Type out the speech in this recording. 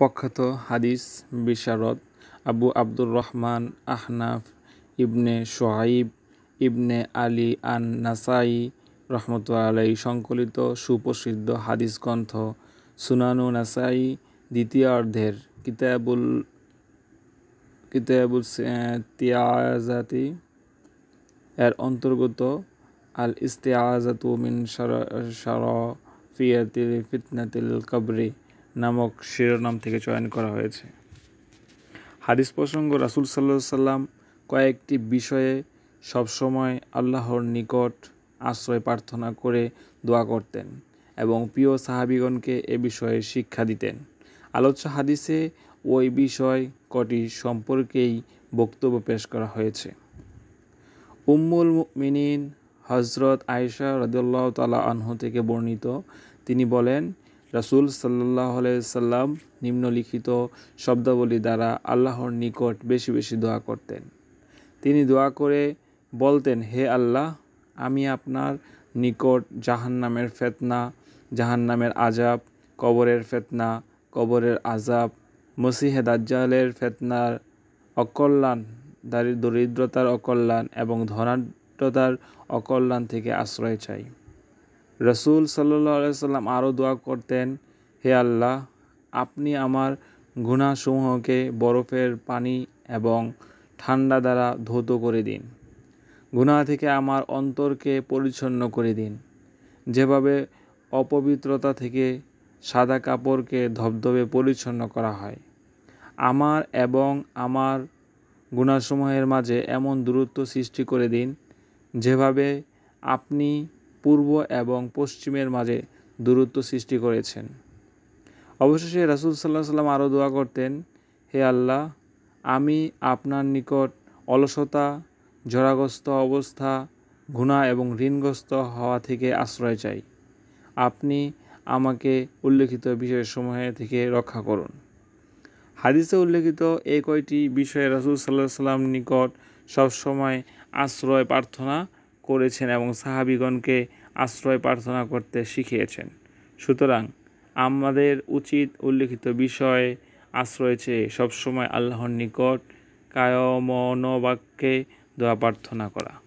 প্রখ্যাত হাদিস বিশারদ আবু আব্দুর রহমান আহনাফ ইবনে সোহাইব ইবনে আলী আন নাসাই রহমতুল্লা আলাই সংকলিত সুপ্রসিদ্ধ হাদিস গ্রন্থ সুনানু নাসাই অর্ধের কিতাবুল কিতাবুল তিয়াজাতি এর অন্তর্গত আল ইস্তিয়াজাতু মিন সারা ফিয়াতিল ফিতনাতিল কবরি নামক শিরোনাম থেকে চয়ন করা হয়েছে হাদিস প্রসঙ্গ রাসুল সাল্লাহ সাল্লাম কয়েকটি বিষয়ে সবসময় আল্লাহর নিকট আশ্রয় প্রার্থনা করে দোয়া করতেন এবং প্রিয় সাহাবিগণকে এ বিষয়ে শিক্ষা দিতেন আলোচ্য হাদিসে ওই বিষয় কটি সম্পর্কেই বক্তব্য পেশ করা হয়েছে উম্মুল মিনিন হজরত আয়েশা রদুল্লাহ তালা আনহু থেকে বর্ণিত তিনি বলেন রাসুল সাল্লাহ সাল্লাম নিম্নলিখিত শব্দাবলী দ্বারা আল্লাহর নিকট বেশি বেশি দোয়া করতেন তিনি দোয়া করে বলতেন হে আল্লাহ আমি আপনার নিকট জাহান্নামের ফেতনা জাহান্নামের আজাব কবরের ফেতনা কবরের আজাব মসিহে দাজ্জালের ফেতনার অকল্যাণ দরিদ্রতার অকল্যাণ এবং ধনাঢ্যতার অকল্যাণ থেকে আশ্রয় চাই রসুল সাল্লাহ সাল্লাম আরও দোয়া করতেন হে আল্লাহ আপনি আমার গুণাসমূহকে বরফের পানি এবং ঠান্ডা দ্বারা ধৌত করে দিন গুণা থেকে আমার অন্তরকে পরিচ্ছন্ন করে দিন যেভাবে অপবিত্রতা থেকে সাদা কাপড়কে ধবধবে পরিচ্ছন্ন করা হয় আমার এবং আমার গুণাসমূহের মাঝে এমন দূরত্ব সৃষ্টি করে দিন যেভাবে আপনি পূর্ব এবং পশ্চিমের মাঝে দূরত্ব সৃষ্টি করেছেন অবশেষে রাসুল সাল্লাহ সাল্লাম আরও দোয়া করতেন হে আল্লাহ আমি আপনার নিকট অলসতা জরাগ্রস্ত অবস্থা ঘুণা এবং ঋণগ্রস্ত হওয়া থেকে আশ্রয় চাই আপনি আমাকে উল্লেখিত বিষয়সমূহ থেকে রক্ষা করুন হাদিসে উল্লেখিত এই কয়টি বিষয়ে রাসুল সাল্লাহ সাল্লাম নিকট সবসময় আশ্রয় প্রার্থনা করেছেন এবং সাহাবিগণকে আশ্রয় প্রার্থনা করতে শিখিয়েছেন সুতরাং আমাদের উচিত উল্লিখিত বিষয়ে আশ্রয় চেয়ে সবসময় আল্লাহর নিকট কায়মনবাক্যে দোয়া প্রার্থনা করা